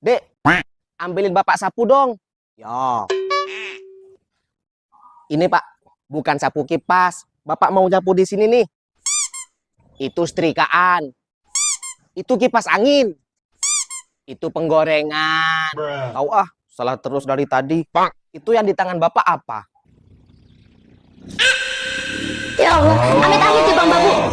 Dek, ambilin bapak sapu dong. Yo. Ini pak, bukan sapu kipas. Bapak mau nyapu di sini nih. Itu setrikaan. Itu kipas angin. Itu penggorengan. Tahu ah, salah terus dari tadi. Pak, itu yang di tangan bapak apa? Ya Allah, amit amit.